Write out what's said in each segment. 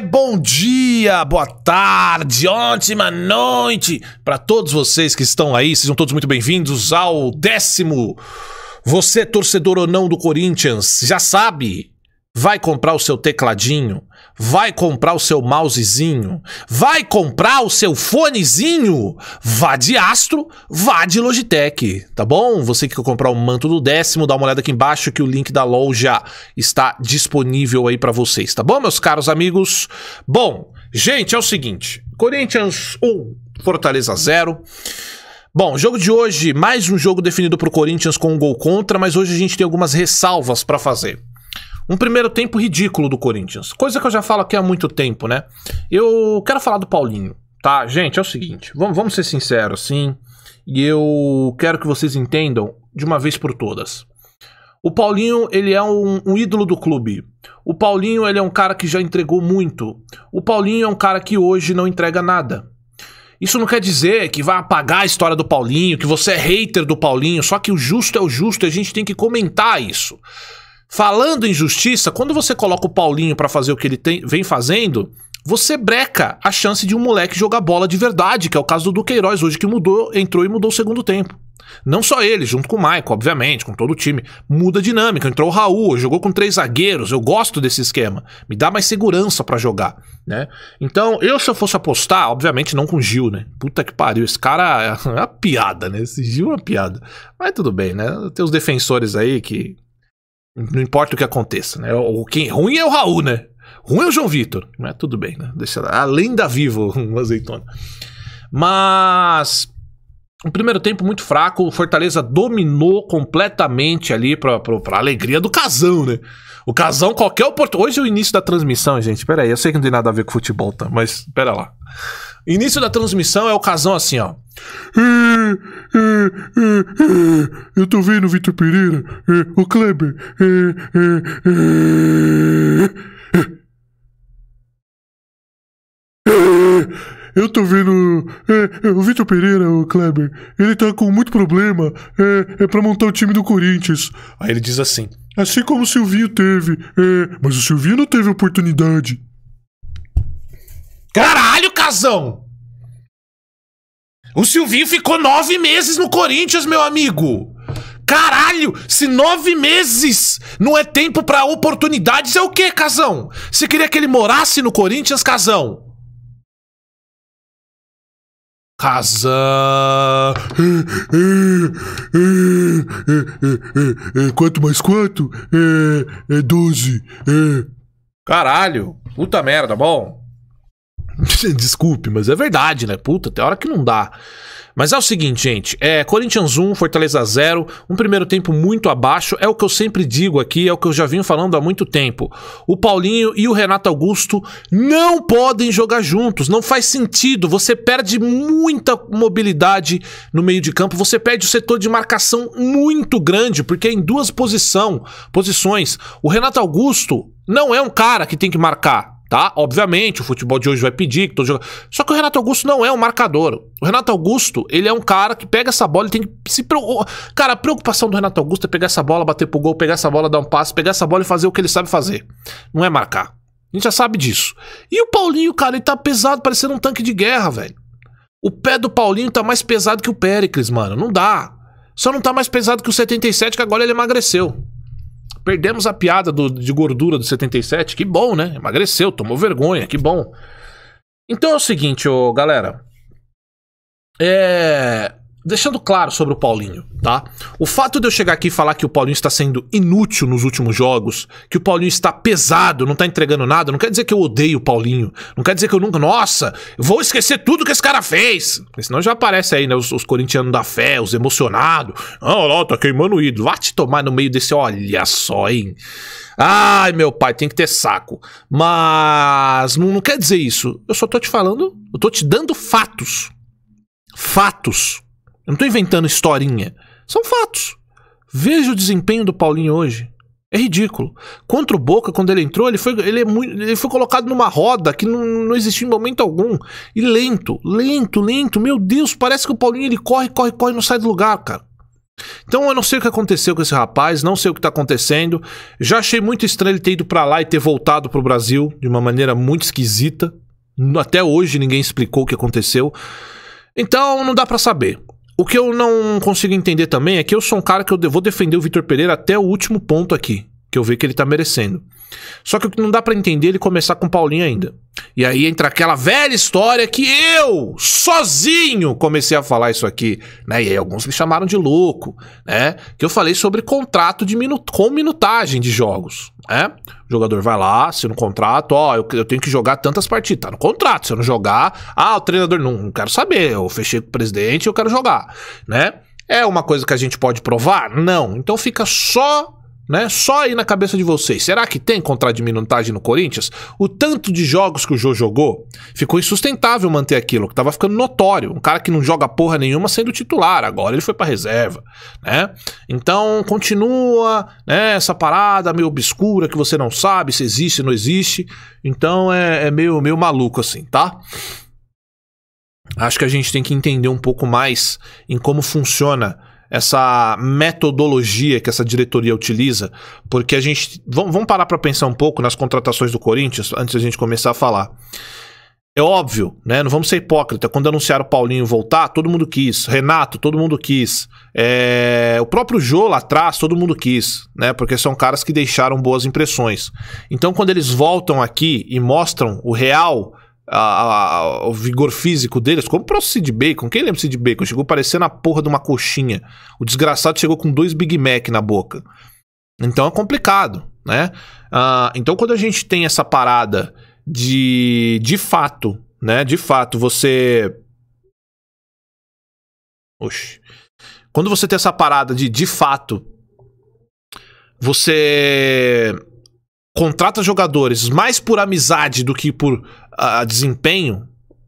bom dia, boa tarde, ótima noite para todos vocês que estão aí. Sejam todos muito bem-vindos ao décimo. Você, torcedor ou não do Corinthians, já sabe, vai comprar o seu tecladinho Vai comprar o seu mousezinho? Vai comprar o seu fonezinho? Vá de Astro, vá de Logitech, tá bom? Você que quer comprar o manto do décimo, dá uma olhada aqui embaixo que o link da loja está disponível aí para vocês, tá bom, meus caros amigos? Bom, gente, é o seguinte, Corinthians 1, Fortaleza 0. Bom, jogo de hoje, mais um jogo definido pro Corinthians com um gol contra, mas hoje a gente tem algumas ressalvas para fazer. Um primeiro tempo ridículo do Corinthians. Coisa que eu já falo aqui há muito tempo, né? Eu quero falar do Paulinho, tá? Gente, é o seguinte, vamos, vamos ser sinceros, sim. E eu quero que vocês entendam de uma vez por todas. O Paulinho, ele é um, um, ídolo do clube. O Paulinho, ele é um cara que já entregou muito. O Paulinho é um cara que hoje não entrega nada. Isso não quer dizer que vai apagar a história do Paulinho, que você é hater do Paulinho, só que o justo é o justo e a gente tem que comentar isso. Falando em justiça, quando você coloca o Paulinho para fazer o que ele tem, vem fazendo, você breca a chance de um moleque jogar bola de verdade, que é o caso do Duqueiroz hoje que mudou, entrou e mudou o segundo tempo. Não só ele, junto com o Maico, obviamente, com todo o time. Muda a dinâmica. Entrou o Raul, jogou com três zagueiros. Eu gosto desse esquema. Me dá mais segurança para jogar, né? Então, eu se eu fosse apostar, obviamente não com o Gil, né? Puta que pariu, esse cara é uma piada, né? Esse Gil é uma piada. Mas tudo bem, né? Tem os defensores aí que não importa o que aconteça, né? O quem ruim é o Raul, né? Ruim é o João Vitor, mas tudo bem, né? Deixa lá. Além da vivo, um azeitona. Mas um primeiro tempo muito fraco, o Fortaleza dominou completamente ali para para alegria do Casão, né? O Casão, qualquer oportunidade. Hoje é o início da transmissão, gente. Pera aí, eu sei que não tem nada a ver com futebol, tá? Mas pera lá. Início da transmissão é o casão assim, ó. Eu tô vendo o Vitor Pereira, o Kleber. Eu tô vendo o Vitor Pereira, o Kleber. Ele tá com muito problema é, é pra montar o time do Corinthians. Aí ele diz assim: Assim como o Silvinho teve, é, mas o Silvinho não teve oportunidade. Caralho, casão! O Silvinho ficou nove meses no Corinthians, meu amigo. Caralho, se nove meses não é tempo para oportunidades, é o que, Casão? Você queria que ele morasse no Corinthians, Casão? Casão. Quanto mais quanto? É, é doze. É. Caralho, puta merda, bom. Desculpe, mas é verdade, né? Puta, tem hora que não dá. Mas é o seguinte, gente. É Corinthians 1, Fortaleza 0. Um primeiro tempo muito abaixo. É o que eu sempre digo aqui, é o que eu já vim falando há muito tempo. O Paulinho e o Renato Augusto não podem jogar juntos. Não faz sentido. Você perde muita mobilidade no meio de campo. Você perde o setor de marcação muito grande, porque é em duas posição, posições. O Renato Augusto não é um cara que tem que marcar tá? Obviamente, o futebol de hoje vai pedir que todo jogo... Só que o Renato Augusto não é um marcador. O Renato Augusto, ele é um cara que pega essa bola e tem que se preocupar. Cara, a preocupação do Renato Augusto é pegar essa bola, bater pro gol, pegar essa bola, dar um passe, pegar essa bola e fazer o que ele sabe fazer. Não é marcar. A gente já sabe disso. E o Paulinho, cara, ele tá pesado, parecendo um tanque de guerra, velho. O pé do Paulinho tá mais pesado que o Péricles, mano. Não dá. Só não tá mais pesado que o 77, que agora ele emagreceu. Perdemos a piada do, de gordura do 77. Que bom, né? Emagreceu, tomou vergonha, que bom. Então é o seguinte, ô, galera. É deixando claro sobre o Paulinho, tá? O fato de eu chegar aqui e falar que o Paulinho está sendo inútil nos últimos jogos, que o Paulinho está pesado, não está entregando nada, não quer dizer que eu odeio o Paulinho. Não quer dizer que eu nunca. Nossa, vou esquecer tudo que esse cara fez. senão já aparece aí, né? Os, os corintianos da fé, os emocionados. Ah, olha lá, tá queimando o ídolo. Vá te tomar no meio desse. Olha só, hein? Ai, meu pai, tem que ter saco. Mas não, não quer dizer isso. Eu só tô te falando, eu tô te dando fatos. Fatos. Eu não estou inventando historinha. São fatos. Veja o desempenho do Paulinho hoje. É ridículo. Contra o Boca, quando ele entrou, ele foi, ele, é muito, ele foi colocado numa roda que não, não existia em momento algum. E lento, lento, lento. Meu Deus, parece que o Paulinho ele corre, corre, corre e não sai do lugar, cara. Então eu não sei o que aconteceu com esse rapaz, não sei o que tá acontecendo. Já achei muito estranho ele ter ido para lá e ter voltado pro Brasil de uma maneira muito esquisita. Até hoje ninguém explicou o que aconteceu. Então não dá para saber. O que eu não consigo entender também é que eu sou um cara que eu vou defender o Vitor Pereira até o último ponto aqui, que eu vejo que ele tá merecendo. Só que o que não dá para entender é ele começar com Paulinho ainda. E aí entra aquela velha história que eu, sozinho, comecei a falar isso aqui, né? E aí alguns me chamaram de louco, né? Que eu falei sobre contrato de minu com minutagem de jogos, né? O jogador vai lá, assina um contrato, ó, eu, eu tenho que jogar tantas partidas, tá no contrato, se eu não jogar, ah, o treinador, não, não quero saber, eu fechei com o presidente, eu quero jogar, né? É uma coisa que a gente pode provar? Não. Então fica só né? Só aí na cabeça de vocês. Será que tem contra de no Corinthians? O tanto de jogos que o Jô jogou, ficou insustentável manter aquilo, que tava ficando notório. Um cara que não joga porra nenhuma sendo titular, agora ele foi para reserva, né? Então, continua, né, essa parada meio obscura que você não sabe se existe, não existe. Então, é, é meio, meio maluco assim, tá? Acho que a gente tem que entender um pouco mais em como funciona essa metodologia que essa diretoria utiliza, porque a gente. Vamos parar para pensar um pouco nas contratações do Corinthians antes a gente começar a falar. É óbvio, né? Não vamos ser hipócrita. Quando anunciaram o Paulinho voltar, todo mundo quis. Renato, todo mundo quis. É... O próprio Jô lá atrás, todo mundo quis, né? Porque são caras que deixaram boas impressões. Então, quando eles voltam aqui e mostram o real a, a, o vigor físico deles, como o Sid Bacon. Quem lembra o Sid Bacon? Chegou parecendo a porra de uma coxinha. O desgraçado chegou com dois Big Mac na boca. Então é complicado, né? Uh, então quando a gente tem essa parada de, de fato, né? De fato, você... Oxi. Quando você tem essa parada de, de fato, você contrata jogadores mais por amizade do que por uh, desempenho,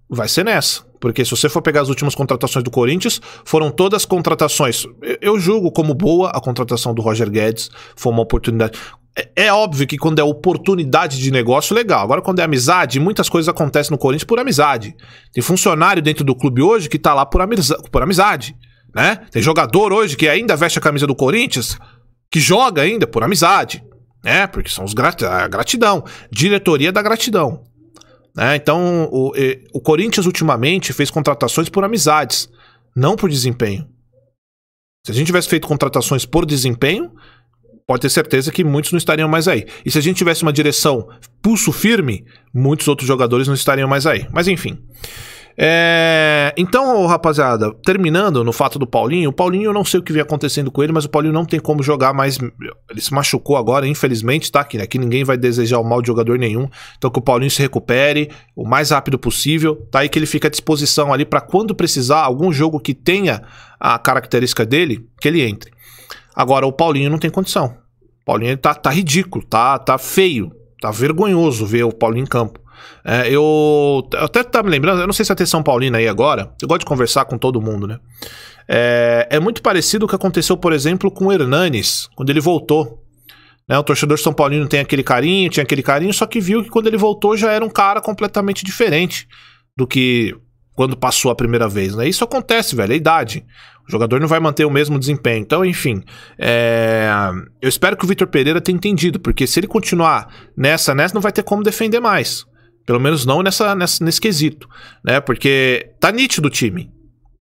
vai ser nessa. Porque se você for pegar as últimas contratações do Corinthians, foram todas contratações. Eu julgo como boa a contratação do Roger Guedes, foi uma oportunidade. É, é óbvio que quando é oportunidade de negócio, legal. Agora, quando é amizade, muitas coisas acontecem no Corinthians por amizade. Tem funcionário dentro do clube hoje que tá lá por, amiza por amizade, né? Tem jogador hoje que ainda veste a camisa do Corinthians, que joga ainda por amizade né? Porque são os grat a gratidão, diretoria da gratidão. Né? Então, o, o Corinthians ultimamente fez contratações por amizades, não por desempenho. Se a gente tivesse feito contratações por desempenho, pode ter certeza que muitos não estariam mais aí. E se a gente tivesse uma direção pulso firme, muitos outros jogadores não estariam mais aí. Mas enfim. É então, rapaziada, terminando no fato do Paulinho, o Paulinho eu não sei o que vem acontecendo com ele, mas o Paulinho não tem como jogar mais. Ele se machucou agora, infelizmente, tá? Que, né, que ninguém vai desejar o mal de jogador nenhum. Então que o Paulinho se recupere o mais rápido possível, tá? E que ele fique à disposição ali para quando precisar, algum jogo que tenha a característica dele, que ele entre. Agora, o Paulinho não tem condição. O Paulinho ele tá, tá ridículo, tá, tá feio, tá vergonhoso ver o Paulinho em campo. É, eu, eu até tá me lembrando, eu não sei se vai ter São Paulina aí agora, eu gosto de conversar com todo mundo, né? É, é muito parecido o que aconteceu, por exemplo, com o Hernanes, quando ele voltou. Né? O torcedor São Paulino tem aquele carinho, tinha aquele carinho, só que viu que quando ele voltou já era um cara completamente diferente do que quando passou a primeira vez, né? Isso acontece, velho, é idade. O jogador não vai manter o mesmo desempenho. Então, enfim, é... eu espero que o Vitor Pereira tenha entendido, porque se ele continuar nessa, nessa, não vai ter como defender mais. Pelo menos não nessa, nessa, nesse quesito, né? Porque tá nítido o time.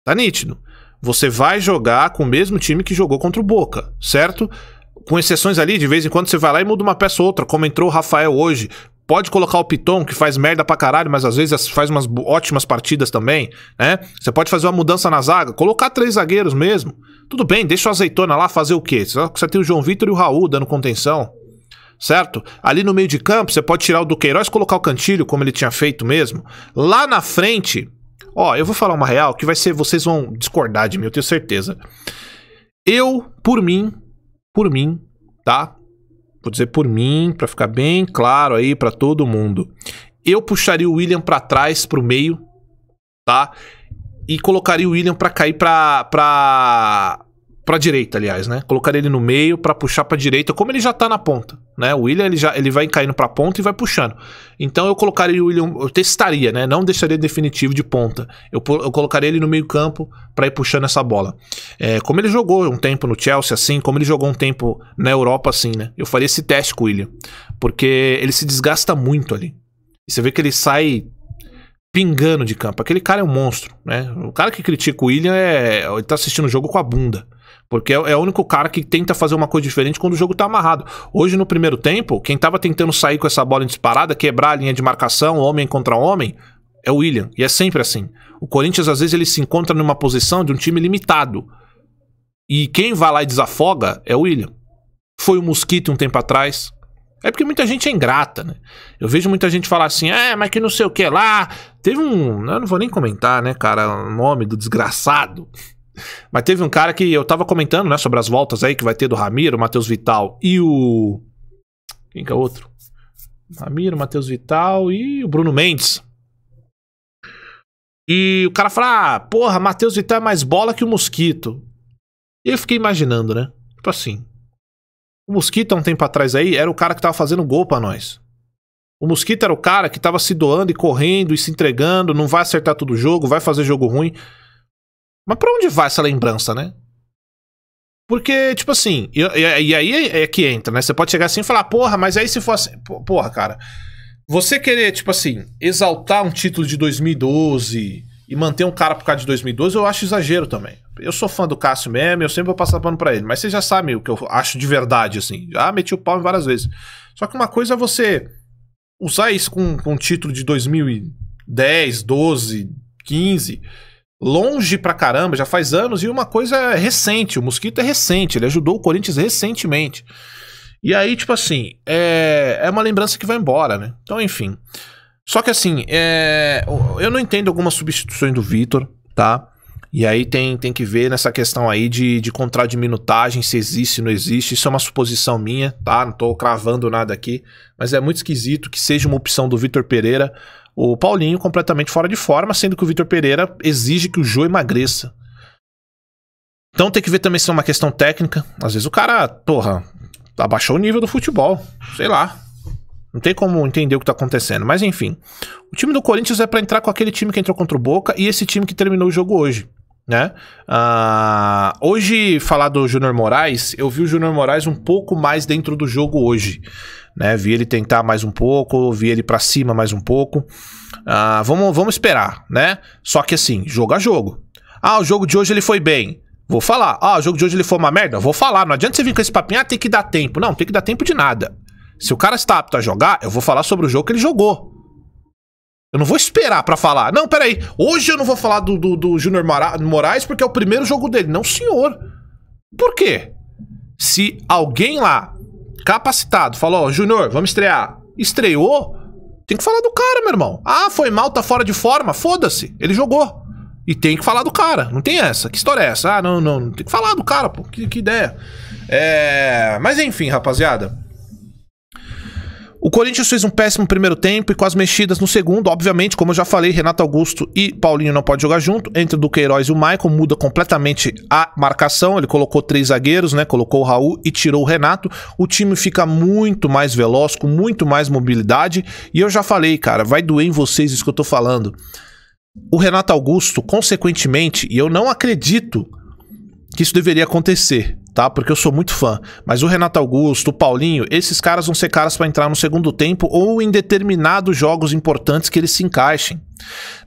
Tá nítido. Você vai jogar com o mesmo time que jogou contra o Boca, certo? Com exceções ali, de vez em quando você vai lá e muda uma peça ou outra, como entrou o Rafael hoje. Pode colocar o Piton, que faz merda pra caralho, mas às vezes faz umas ótimas partidas também, né? Você pode fazer uma mudança na zaga, colocar três zagueiros mesmo. Tudo bem, deixa o Azeitona lá fazer o quê? Você tem o João Vitor e o Raul dando contenção certo? Ali no meio de campo, você pode tirar o Duqueiroz e colocar o Cantilho, como ele tinha feito mesmo. Lá na frente, ó, eu vou falar uma real que vai ser, vocês vão discordar de mim, eu tenho certeza. Eu, por mim, por mim, tá? Vou dizer por mim, para ficar bem claro aí para todo mundo. Eu puxaria o William para trás, pro meio, tá? E colocaria o William para cair para para para direita, aliás, né? Colocar ele no meio para puxar para direita, como ele já tá na ponta, né? O William ele já ele vai caindo para ponta e vai puxando. Então eu colocaria o William, eu testaria, né? Não deixaria definitivo de ponta. Eu, eu colocaria ele no meio-campo para ir puxando essa bola. É, como ele jogou um tempo no Chelsea assim, como ele jogou um tempo na Europa assim, né? Eu faria esse teste com o William, porque ele se desgasta muito ali. você vê que ele sai pingando de campo. Aquele cara é um monstro, né? O cara que critica o William é. Ele tá assistindo o jogo com a bunda. Porque é, é, o único cara que tenta fazer uma coisa diferente quando o jogo tá amarrado. Hoje, no primeiro tempo, quem tava tentando sair com essa bola em disparada, quebrar a linha de marcação, homem contra homem, é o William. E é sempre assim. O Corinthians, às vezes, ele se encontra numa posição de um time limitado. E quem vai lá e desafoga é o William. Foi o Mosquito um tempo atrás. É porque muita gente é ingrata, né? Eu vejo muita gente falar assim, é, mas que não sei o que lá. Teve um. Eu não vou nem comentar, né, cara, o nome do desgraçado. Mas teve um cara que eu tava comentando, né, sobre as voltas aí que vai ter do Ramiro, Matheus Vital e o. Quem que é outro? Ramiro, Matheus Vital e o Bruno Mendes. E o cara fala: ah, porra, Matheus Vital é mais bola que o Mosquito. E eu fiquei imaginando, né? Tipo assim. O Mosquito, há um tempo atrás aí, era o cara que tava fazendo gol para nós. O Mosquito era o cara que tava se doando e correndo e se entregando, não vai acertar todo o jogo, vai fazer jogo ruim. Mas pra onde vai essa lembrança, né? Porque, tipo assim, e, e, aí é que entra, né? Você pode chegar assim e falar, porra, mas aí se fosse. Assim, porra, cara. Você querer, tipo assim, exaltar um título de 2012 e manter um cara por causa de 2012, eu acho exagero também. Eu sou fã do Cássio mesmo, eu sempre vou passar pano pra ele, mas você já sabe o que eu acho de verdade, assim. Já meti o pau várias vezes. Só que uma coisa é você usar isso com, com um título de 2010, 12, 15 longe pra caramba, já faz anos, e uma coisa é recente, o Mosquito é recente, ele ajudou o Corinthians recentemente. E aí, tipo assim, é, é uma lembrança que vai embora, né? Então, enfim. Só que assim, é, eu não entendo algumas substituições do Vitor, tá? E aí tem, tem que ver nessa questão aí de, de contrato de minutagem, se existe, se não existe. Isso é uma suposição minha, tá? Não tô cravando nada aqui. Mas é muito esquisito que seja uma opção do Vitor Pereira o Paulinho completamente fora de forma, sendo que o Vitor Pereira exige que o Jô emagreça. Então tem que ver também se é uma questão técnica. Às vezes o cara, porra, abaixou o nível do futebol. Sei lá. Não tem como entender o que tá acontecendo. Mas enfim. O time do Corinthians é para entrar com aquele time que entrou contra o Boca e esse time que terminou o jogo hoje. Né? Ah, hoje, falar do Júnior Moraes, eu vi o Júnior Moraes um pouco mais dentro do jogo hoje. Né? Vi ele tentar mais um pouco, vi ele para cima mais um pouco. Ah, vamos, vamos esperar, né? Só que assim, jogo a jogo. Ah, o jogo de hoje ele foi bem. Vou falar. Ah, o jogo de hoje ele foi uma merda? Vou falar. Não adianta você vir com esse papinho, ah, tem que dar tempo. Não, tem que dar tempo de nada. Se o cara está apto a jogar, eu vou falar sobre o jogo que ele jogou. Eu não vou esperar para falar. Não, peraí. Hoje eu não vou falar do, do, do Júnior Moraes porque é o primeiro jogo dele. Não, senhor. Por quê? Se alguém lá capacitado, falou, ó, Junior, vamos estrear. Estreou? Tem que falar do cara, meu irmão. Ah, foi mal, tá fora de forma? Foda-se, ele jogou. E tem que falar do cara, não tem essa. Que história é essa? Ah, não, não, não tem que falar do cara, pô, que, que ideia. É... Mas enfim, rapaziada. O Corinthians fez um péssimo primeiro tempo e com as mexidas no segundo, obviamente, como eu já falei, Renato Augusto e Paulinho não podem jogar junto. Entre o Duqueiroz e o Maicon muda completamente a marcação. Ele colocou três zagueiros, né? Colocou o Raul e tirou o Renato. O time fica muito mais veloz, com muito mais mobilidade. E eu já falei, cara, vai doer em vocês isso que eu tô falando. O Renato Augusto, consequentemente, e eu não acredito que isso deveria acontecer tá? Porque eu sou muito fã. Mas o Renato Augusto, o Paulinho, esses caras vão ser caras para entrar no segundo tempo ou em determinados jogos importantes que eles se encaixem.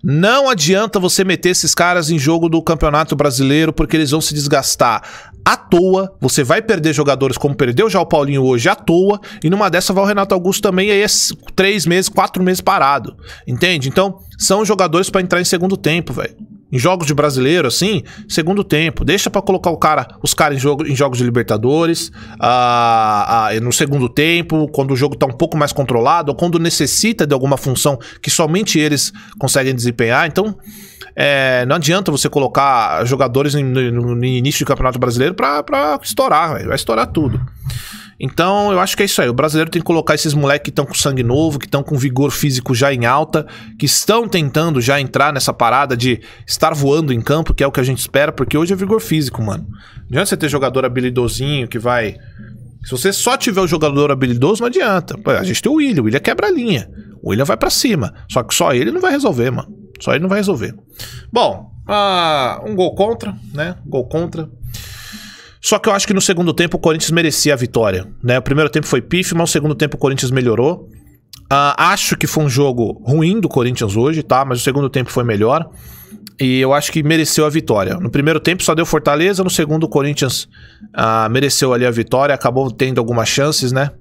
Não adianta você meter esses caras em jogo do Campeonato Brasileiro porque eles vão se desgastar à toa. Você vai perder jogadores como perdeu já o Paulinho hoje à toa. E numa dessa vai o Renato Augusto também, aí é três meses, quatro meses parado. Entende? Então, são jogadores para entrar em segundo tempo, velho. Em jogos de brasileiro, assim, segundo tempo. Deixa para colocar o cara, os caras em, jogo, em jogos de Libertadores, ah, ah, no segundo tempo, quando o jogo tá um pouco mais controlado, ou quando necessita de alguma função que somente eles conseguem desempenhar. Então, é, não adianta você colocar jogadores no, no, no início do Campeonato Brasileiro pra, estourar, véio. vai estourar tudo. Então, eu acho que é isso aí. O brasileiro tem que colocar esses moleques que estão com sangue novo, que estão com vigor físico já em alta, que estão tentando já entrar nessa parada de estar voando em campo, que é o que a gente espera, porque hoje é vigor físico, mano. Não adianta você ter jogador habilidosinho que vai. Se você só tiver o jogador habilidoso, não adianta. A gente tem o Willian, o Willian quebra a linha. O Willian vai para cima. Só que só ele não vai resolver, mano. Só ele não vai resolver. Bom, ah, um gol contra, né? Gol contra. Só que eu acho que no segundo tempo o Corinthians merecia a vitória. Né? O primeiro tempo foi pif, mas o segundo tempo o Corinthians melhorou. Uh, acho que foi um jogo ruim do Corinthians hoje, tá? Mas o segundo tempo foi melhor. E eu acho que mereceu a vitória. No primeiro tempo só deu Fortaleza, no segundo o Corinthians uh, mereceu ali a vitória, acabou tendo algumas chances, né?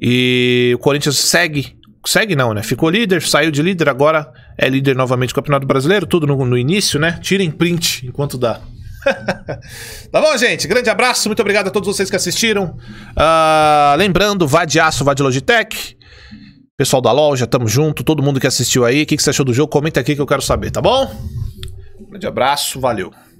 E o Corinthians segue. Segue não, né? Ficou líder, saiu de líder, agora é líder novamente do Campeonato Brasileiro, tudo no, no início, né? Tirem print enquanto dá. tá bom, gente? Grande abraço, muito obrigado a todos vocês que assistiram. Uh, lembrando, vá de aço, vá de Logitech. Pessoal da loja, tamo junto. Todo mundo que assistiu aí, o que, que você achou do jogo? Comenta aqui que eu quero saber, tá bom? Grande abraço, valeu.